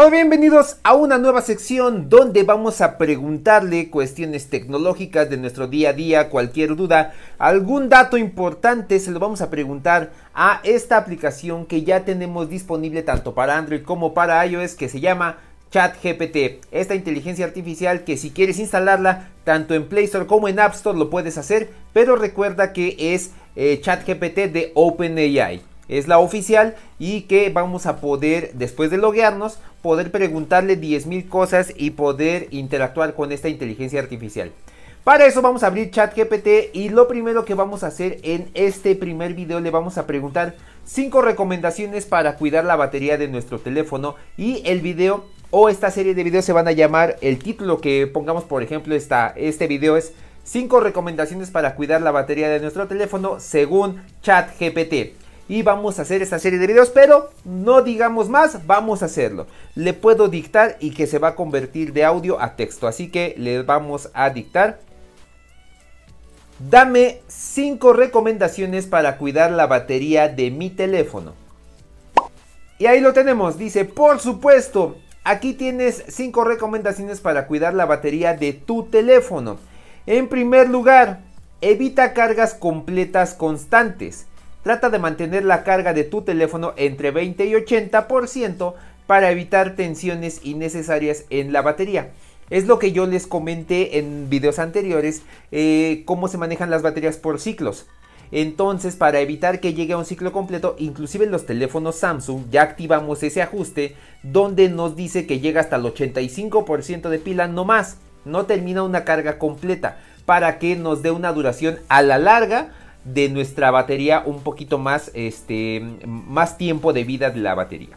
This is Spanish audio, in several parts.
Hola, bienvenidos a una nueva sección donde vamos a preguntarle cuestiones tecnológicas de nuestro día a día, cualquier duda, algún dato importante, se lo vamos a preguntar a esta aplicación que ya tenemos disponible tanto para Android como para iOS que se llama ChatGPT, esta inteligencia artificial que si quieres instalarla tanto en Play Store como en App Store lo puedes hacer, pero recuerda que es eh, ChatGPT de OpenAI es la oficial y que vamos a poder, después de loguearnos, poder preguntarle 10.000 cosas y poder interactuar con esta inteligencia artificial. Para eso vamos a abrir ChatGPT y lo primero que vamos a hacer en este primer video le vamos a preguntar 5 recomendaciones para cuidar la batería de nuestro teléfono y el video o esta serie de videos se van a llamar el título que pongamos por ejemplo esta, este video es 5 recomendaciones para cuidar la batería de nuestro teléfono según ChatGPT y vamos a hacer esta serie de videos, pero no digamos más, vamos a hacerlo. Le puedo dictar y que se va a convertir de audio a texto, así que le vamos a dictar. Dame 5 recomendaciones para cuidar la batería de mi teléfono. Y ahí lo tenemos, dice, por supuesto, aquí tienes 5 recomendaciones para cuidar la batería de tu teléfono. En primer lugar, evita cargas completas constantes. Trata de mantener la carga de tu teléfono entre 20 y 80% para evitar tensiones innecesarias en la batería. Es lo que yo les comenté en videos anteriores, eh, cómo se manejan las baterías por ciclos. Entonces, para evitar que llegue a un ciclo completo, inclusive en los teléfonos Samsung ya activamos ese ajuste donde nos dice que llega hasta el 85% de pila no más, no termina una carga completa, para que nos dé una duración a la larga de nuestra batería un poquito más, este, más tiempo de vida de la batería.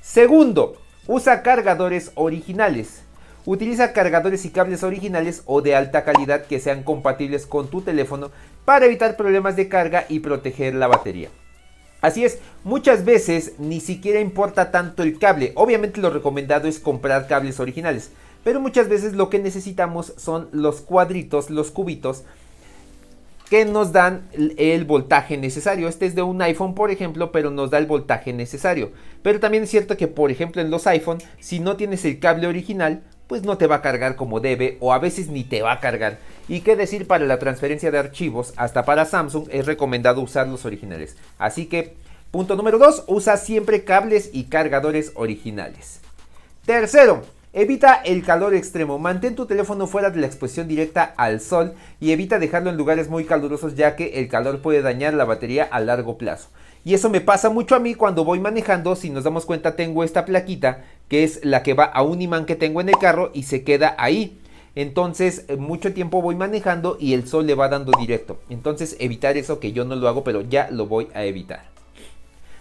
Segundo, usa cargadores originales. Utiliza cargadores y cables originales o de alta calidad que sean compatibles con tu teléfono para evitar problemas de carga y proteger la batería. Así es, muchas veces ni siquiera importa tanto el cable. Obviamente lo recomendado es comprar cables originales, pero muchas veces lo que necesitamos son los cuadritos, los cubitos que nos dan el voltaje necesario. Este es de un iPhone, por ejemplo, pero nos da el voltaje necesario. Pero también es cierto que, por ejemplo, en los iPhone, si no tienes el cable original, pues no te va a cargar como debe o a veces ni te va a cargar. Y qué decir para la transferencia de archivos, hasta para Samsung es recomendado usar los originales. Así que, punto número 2, usa siempre cables y cargadores originales. Tercero, Evita el calor extremo, mantén tu teléfono fuera de la exposición directa al sol y evita dejarlo en lugares muy calurosos ya que el calor puede dañar la batería a largo plazo. Y eso me pasa mucho a mí cuando voy manejando, si nos damos cuenta tengo esta plaquita que es la que va a un imán que tengo en el carro y se queda ahí. Entonces, eh, mucho tiempo voy manejando y el sol le va dando directo. Entonces, evitar eso que yo no lo hago, pero ya lo voy a evitar.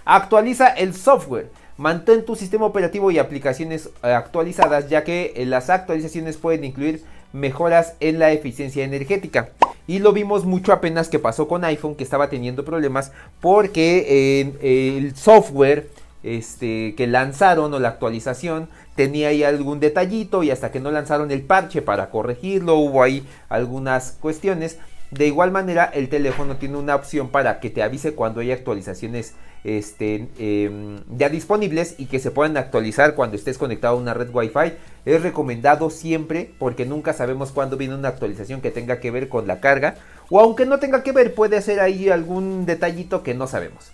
Actualiza el software. Mantén tu sistema operativo y aplicaciones eh, actualizadas, ya que eh, las actualizaciones pueden incluir mejoras en la eficiencia energética. Y lo vimos mucho apenas que pasó con iPhone, que estaba teniendo problemas porque el software este, que lanzaron o la actualización tenía ahí algún detallito y hasta que no lanzaron el parche para corregirlo, hubo ahí algunas cuestiones de igual manera, el teléfono tiene una opción para que te avise cuando hay actualizaciones este, em, ya disponibles y que se puedan actualizar cuando estés conectado a una red Wi-Fi. Es recomendado siempre porque nunca sabemos cuándo viene una actualización que tenga que ver con la carga. O aunque no tenga que ver, puede ser ahí algún detallito que no sabemos.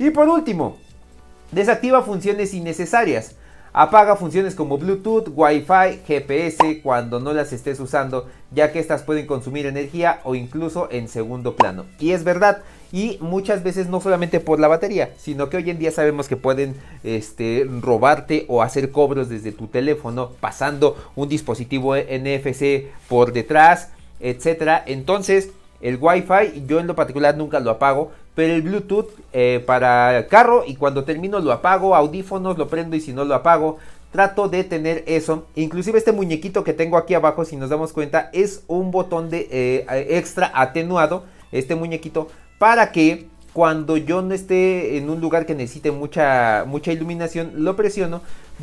Y por último, desactiva funciones innecesarias. Apaga funciones como Bluetooth, Wi-Fi, GPS cuando no las estés usando, ya que estas pueden consumir energía o incluso en segundo plano. Y es verdad, y muchas veces no solamente por la batería, sino que hoy en día sabemos que pueden este, robarte o hacer cobros desde tu teléfono pasando un dispositivo NFC por detrás, etcétera. Entonces, el Wi-Fi yo en lo particular nunca lo apago, pero el Bluetooth eh, para el carro y cuando termino lo apago, audífonos lo prendo y si no lo apago, trato de tener eso. Inclusive este muñequito que tengo aquí abajo, si nos damos cuenta, es un botón de eh, extra atenuado, este muñequito, para que cuando yo no esté en un lugar que necesite mucha, mucha iluminación, lo presiono,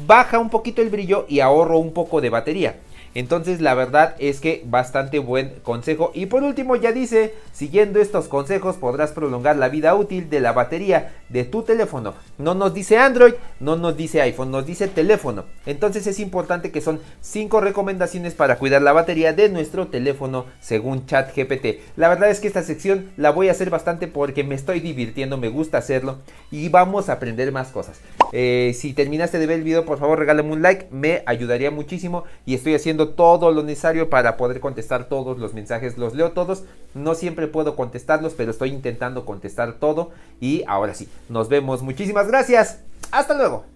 baja un poquito el brillo y ahorro un poco de batería. Entonces la verdad es que bastante buen consejo. Y por último ya dice, siguiendo estos consejos podrás prolongar la vida útil de la batería de tu teléfono. No nos dice Android, no nos dice iPhone, nos dice teléfono. Entonces es importante que son 5 recomendaciones para cuidar la batería de nuestro teléfono según ChatGPT. La verdad es que esta sección la voy a hacer bastante porque me estoy divirtiendo, me gusta hacerlo y vamos a aprender más cosas. Eh, si terminaste de ver el video, por favor regálame un like, me ayudaría muchísimo y estoy haciendo todo lo necesario para poder contestar todos los mensajes, los leo todos. No siempre puedo contestarlos, pero estoy intentando contestar todo y ahora sí, nos vemos. Muchísimas gracias. Hasta luego.